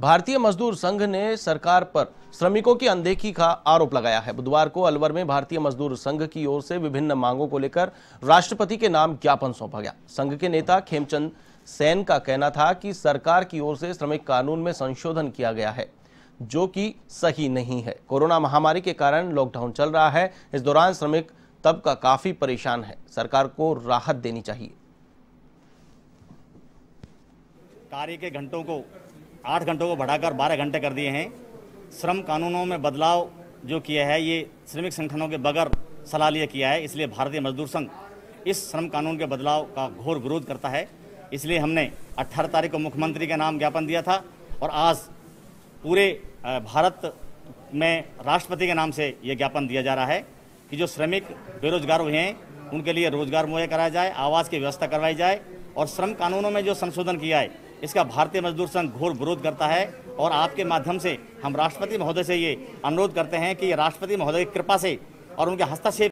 भारतीय मजदूर संघ ने सरकार पर श्रमिकों की अनदेखी का आरोप लगाया है बुधवार को अलवर में भारतीय मजदूर संघ की ओर से विभिन्न मांगों को लेकर राष्ट्रपति के नाम ज्ञापन सौंपा गया संघ के नेता खेमचंद सेन का कहना था कि सरकार की ओर से श्रमिक कानून में संशोधन किया गया है जो कि सही नहीं है कोरोना महामारी के कारण लॉकडाउन चल रहा है इस दौरान श्रमिक तब का काफी परेशान है सरकार को राहत देनी चाहिए कार्य के घंटों को आठ घंटों को बढ़ाकर बारह घंटे कर दिए हैं श्रम कानूनों में बदलाव जो किया है ये श्रमिक संगठनों के बगैर सलाह लिए किया है इसलिए भारतीय मजदूर संघ इस श्रम कानून के बदलाव का घोर विरोध करता है इसलिए हमने 18 तारीख को मुख्यमंत्री के नाम ज्ञापन दिया था और आज पूरे भारत में राष्ट्रपति के नाम से ये ज्ञापन दिया जा रहा है कि जो श्रमिक बेरोजगार हुए हैं उनके लिए रोजगार मुहैया कराया जाए आवास की व्यवस्था करवाई जाए और श्रम कानूनों में जो संशोधन किया है इसका भारतीय मजदूर संघ घोर विरोध करता है और आपके माध्यम से हम राष्ट्रपति महोदय से ये अनुरोध करते हैं कि राष्ट्रपति महोदय की कृपा से और उनके हस्तक्षेप